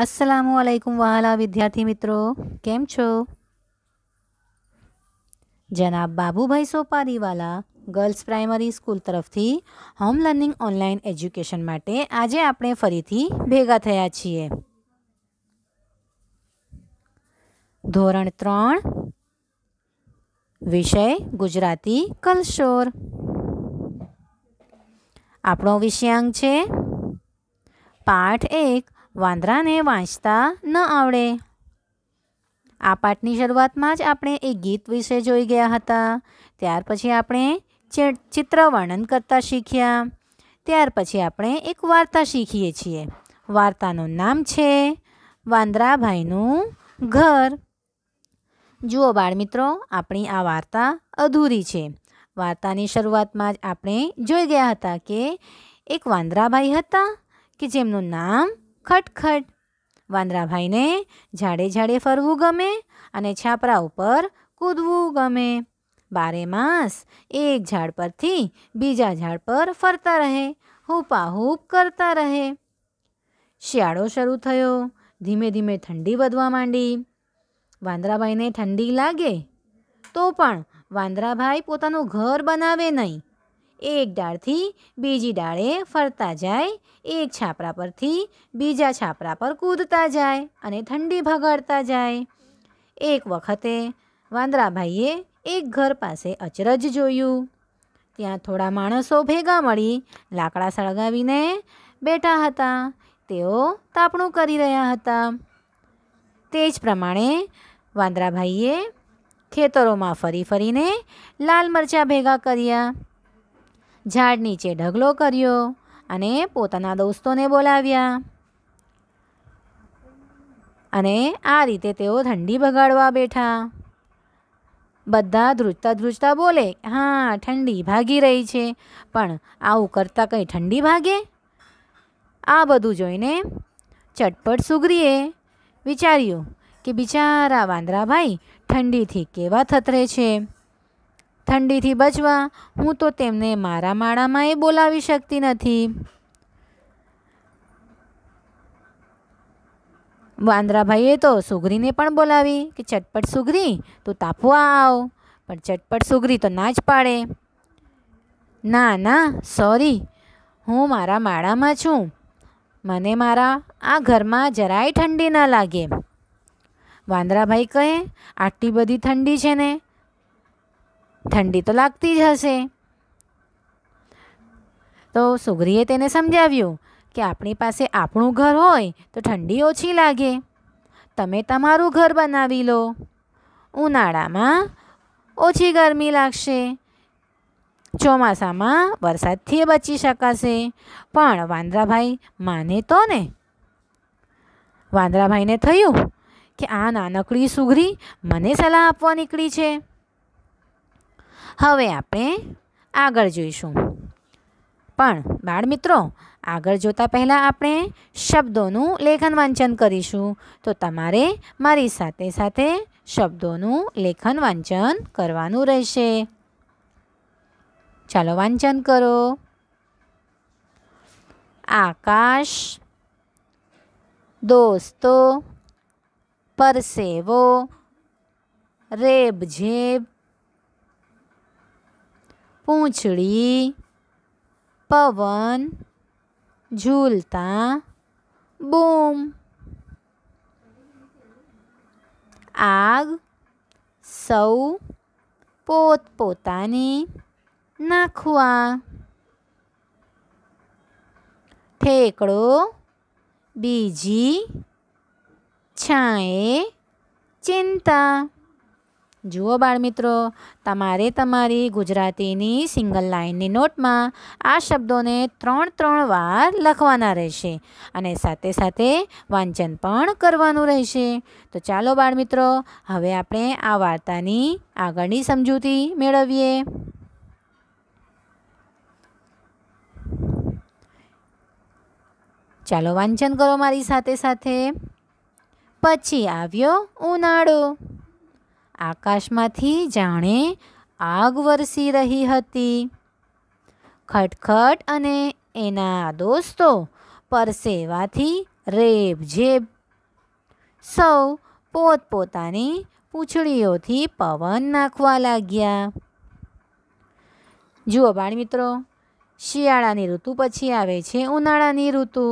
અસલામુ અલૈકુમ વહાલા વિદ્યાર્થી મિત્રો કેમ છો જનાબ Babubhai Sopariwala girls primary school તરફથી હોમ લર્નિંગ ઓનલાઈન એજ્યુકેશન માટે આજે આપણે ફરીથી ભેગા થયા છીએ ધોરણ ત્રણ વિષય ગુજરાતી કલશોર આપણો વિષયાંક છે પાઠ એક વાંદરાને વાંચતા ન આવડે આ પાઠની શરૂઆતમાં જ આપણે એ ગીત વિશે જોઈ ગયા હતા ત્યાર પછી આપણે ચિત્ર વર્ણન કરતાં શીખ્યા ત્યાર પછી આપણે એક વાર્તા શીખીએ છીએ વાર્તાનું નામ છે વાંદરાભાઈનું ઘર જુઓ બાળમિત્રો આપણી આ વાર્તા અધૂરી છે વાર્તાની શરૂઆતમાં જ આપણે જોઈ ગયા હતા કે એક વાંદરાભાઈ હતા કે જેમનું નામ ખટખટ વાંદરાભાઈને ઝાડે ઝાડે ફરવું ગમે અને છાપરા ઉપર કૂદવું ગમે બારે માસ એક ઝાડ પરથી બીજા ઝાડ પર ફરતા રહે હૂપાહૂપ કરતા રહે શિયાળો શરૂ થયો ધીમે ધીમે ઠંડી વધવા માંડી વાંદરાભાઈને ઠંડી લાગે તો પણ વાંદરાભાઈ પોતાનું ઘર બનાવે નહીં એક ડાળથી બીજી ડાળે ફરતા જાય એક છાપરા પરથી બીજા છાપરા પર કૂદતા જાય અને ઠંડી ભગાડતા જાય એક વખતે વાંદરાભાઈએ એક ઘર પાસે અચરજ જોયું ત્યાં થોડા માણસો ભેગા મળી લાકડા સળગાવીને બેઠા હતા તેઓ તાપણું કરી રહ્યા હતા તે જ પ્રમાણે વાંદરાભાઈએ ખેતરોમાં ફરી ફરીને લાલ મરચાં ભેગા કર્યા ઝાડ નીચે ઢગલો કર્યો અને પોતાના દોસ્તોને બોલાવ્યા અને આ રીતે તેઓ ઠંડી ભગાડવા બેઠા બધા ધ્રુજતા ધ્રુજતા બોલે હા ઠંડી ભાગી રહી છે પણ આવું કરતાં કંઈ ઠંડી ભાગે આ બધું જોઈને ચટપટ સુગ્રીએ વિચાર્યું કે બિચારા વાંદરાભાઈ ઠંડીથી કેવા થતરે છે ઠંડીથી બચવા હું તો તેમને મારા માળામાંય બોલાવી શકતી નથી વાંદરાભાઈએ તો સુગરીને પણ બોલાવી કે ચટપટ સુગરી તું તાપવા આવ પણ ચટપટ સુગરી તો ના જ પાડે ના ના સોરી હું મારા માળામાં છું મને મારા આ ઘરમાં જરાય ઠંડી ન લાગે વાંદરાભાઈ કહે આટલી બધી ઠંડી છે ને ઠંડી તો લાગતી જ હશે તો સુગરીએ તેને સમજાવ્યું કે આપણી પાસે આપણું ઘર હોય તો ઠંડી ઓછી લાગે તમે તમારું ઘર બનાવી લો ઉનાળામાં ઓછી ગરમી લાગશે ચોમાસામાં વરસાદથી બચી શકાશે પણ વાંદરાભાઈ માને તો ને વાંદરાભાઈને થયું કે આ નાનકડી સુઘરી મને સલાહ આપવા નીકળી છે હવે આપણે આગળ જોઈશું પણ બાળમિત્રો આગળ જોતા પહેલાં આપણે શબ્દોનું લેખન વાંચન કરીશું તો તમારે મારી સાથે સાથે શબ્દોનું લેખન વાંચન કરવાનું રહેશે ચાલો વાંચન કરો આકાશ દોસ્તો પરસેવો રેબઝેબ પૂંછડી પવન ઝૂલતા બૂમ આગ સૌ પોતપોતાની નાખવા ઠેકડો બીજી છાંએ ચિંતા જુઓ બાળમિત્રો તમારે તમારી ગુજરાતીની સિંગલ લાઇનની નોટમાં આ શબ્દોને ત્રણ ત્રણ વાર લખવાના રહેશે અને સાથે સાથે વાંચન પણ કરવાનું રહેશે તો ચાલો બાળમિત્રો હવે આપણે આ વાર્તાની આગળની સમજૂતી મેળવીએ ચાલો વાંચન કરો મારી સાથે સાથે પછી આવ્યો ઉનાળો આકાશમાંથી જાણે આગ વરસી રહી હતી ખટખટ અને એના દોસ્તો પરસેવાથી રેબઝેબ સૌ પોતપોતાની પૂંછડીઓથી પવન નાખવા લાગ્યા જુઓ બાળ મિત્રો શિયાળાની ઋતુ પછી આવે છે ઉનાળાની ઋતુ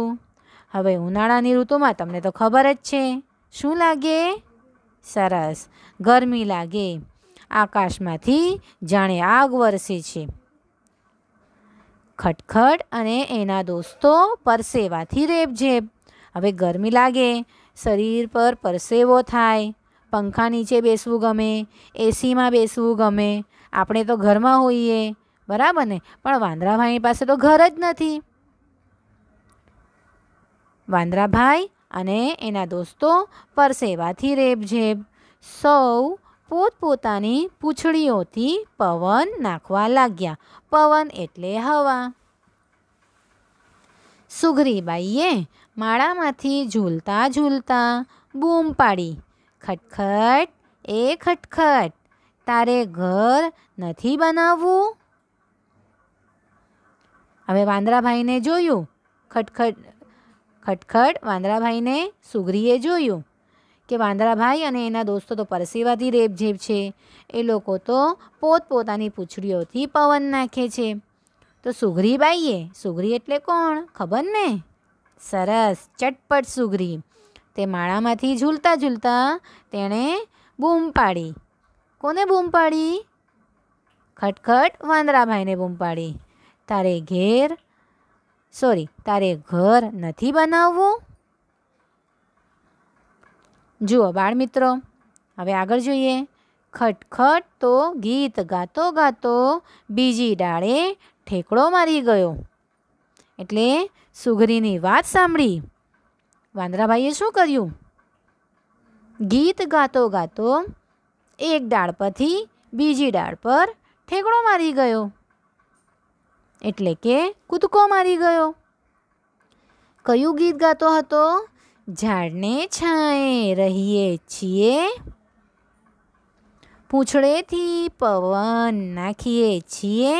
હવે ઉનાળાની ઋતુમાં તમને તો ખબર જ છે શું લાગે સરસ ગરમી લાગે આકાશમાંથી જાણે આગ વરસે છે ખટખટ અને એના દોસ્તો પરસેવાથી રેબઝેબ હવે ગરમી લાગે શરીર પર પરસેવો થાય પંખા નીચે બેસવું ગમે એસીમાં બેસવું ગમે આપણે તો ઘરમાં હોઈએ બરાબર ને પણ વાંદરાભાઈની પાસે તો ઘર જ નથી વાંદરાભાઈ અને એના દોસ્તો પરસેવાથી રેબઝેબ સૌ પોતપોતાની પૂંછડીઓથી પવન નાખવા લાગ્યા પવન એટલે હવા સુઘરીબાઈએ માળામાંથી ઝૂલતા ઝૂલતા બૂમ પાડી ખટખટ એ ખટખટ તારે ઘર નથી બનાવવું હવે વાંદરાભાઈને જોયું ખટખટ ખટખટ વાંદરાભાઈને સુગરીએ જોયું કે વાંદરાભાઈ અને એના દોસ્તો તો પરસેવાથી રેબઝેબ છે એ લોકો તો પોતપોતાની પૂંછડીઓથી પવન નાખે છે તો સુઘરીબાઈએ સુઘરી એટલે કોણ ખબર ને સરસ ચટપટ સુઘરી તે માળામાંથી ઝૂલતા ઝૂલતા તેણે બૂમ પાડી કોને બૂમ પાડી ખટખટ વાંદરાભાઈને બૂમ પાડી તારે ઘેર સોરી તારે ઘર નથી બનાવવું જુઓ બાળમિત્રો હવે આગળ જોઈએ ખટખટ તો ગીત ગાતો ગાતો બીજી ડાળે ઠેકડો મારી ગયો એટલે સુઘરીની વાત સાંભળી વાંદરાભાઈએ શું કર્યું ગીત ગાતો ગાતો એક ડાળ પરથી બીજી ડાળ પર ઠેકડો મારી ગયો એટલે કે કૂદકો મારી ગયો કયું ગીત ગાતો હતો ઝાડને છાંએ રહીએ છીએ પૂંછડેથી પવન નાખીએ છીએ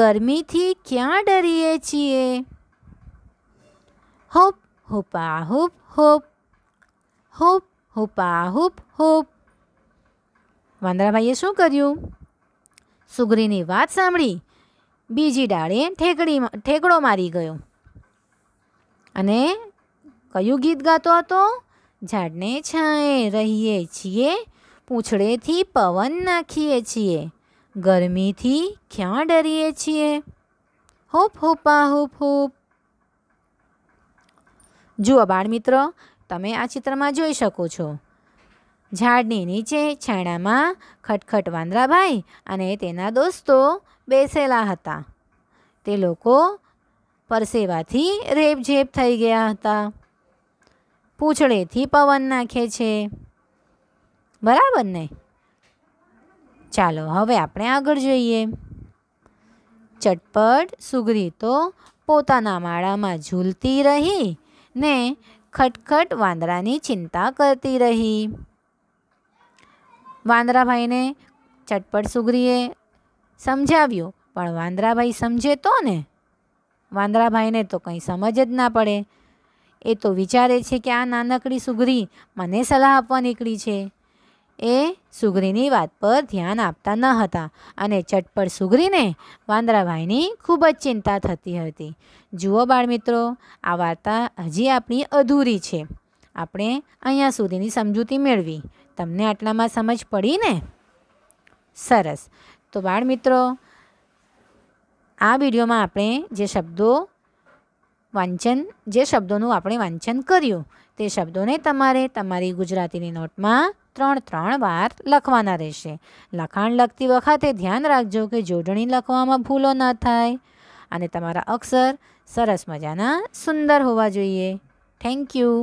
ગરમીથી ક્યાં ડરીએ છીએ હોપ હોપા હોપ હોપ હોપ હોપા હોપ હોપ વાંદરાભાઈએ શું કર્યું સુગ્રીની વાત સાંભળી બીજી ડાળે ઠેકડી ઠેકડો મારી ગયો અને કયું ગીત ગાતો હતો ઝાડને છાંએ રહીએ છીએ પૂંછડેથી પવન નાખીએ છીએ ગરમીથી ક્યાં ડરીએ છીએ હોપ હોપા હોપ હોપ જુઓ બાળ બાળમિત્ર તમે આ ચિત્રમાં જોઈ શકો છો ઝાડની નીચે છાણામાં ખટખટ વાંદરાભાઈ અને તેના દોસ્તો બેસેલા હતા તે લોકો પરસેવાથી રેપઝેપ થઈ ગયા હતા પૂંછડેથી પવન નાખે છે બરાબર ને ચાલો હવે આપણે આગળ જોઈએ ચટપટ સુગરી તો પોતાના માળામાં ઝૂલતી રહી ને ખટખટ વાંદરાની ચિંતા કરતી રહી વાંદરાભાઈને ચટપટ સુગ્રીએ સમજાવ્યું પણ વાંદરાભાઈ સમજે તો ને વાંદરાભાઈને તો કંઈ સમજ જ ના પડે એ તો વિચારે છે કે આ નાનકડી સુગરી મને સલાહ આપવા નીકળી છે એ સુગરીની વાત પર ધ્યાન આપતા ન હતા અને ચટપટ સુગરીને વાંદરાભાઈની ખૂબ જ ચિંતા થતી હતી જુઓ બાળમિત્રો આ વાર્તા હજી આપણી અધૂરી છે આપણે અહીંયા સુધીની સમજૂતી મેળવી તમને આટલામાં સમજ પડી ને સરસ તો બાળ મિત્રો આ વિડીયોમાં આપણે જે શબ્દો વાંચન જે શબ્દોનું આપણે વાંચન કર્યું તે શબ્દોને તમારે તમારી ગુજરાતીની નોટમાં ત્રણ ત્રણ વાર લખવાના રહેશે લખાણ લખતી વખતે ધ્યાન રાખજો કે જોડણી લખવામાં ભૂલો ન થાય અને તમારા અક્ષર સરસ મજાના સુંદર હોવા જોઈએ થેન્ક યુ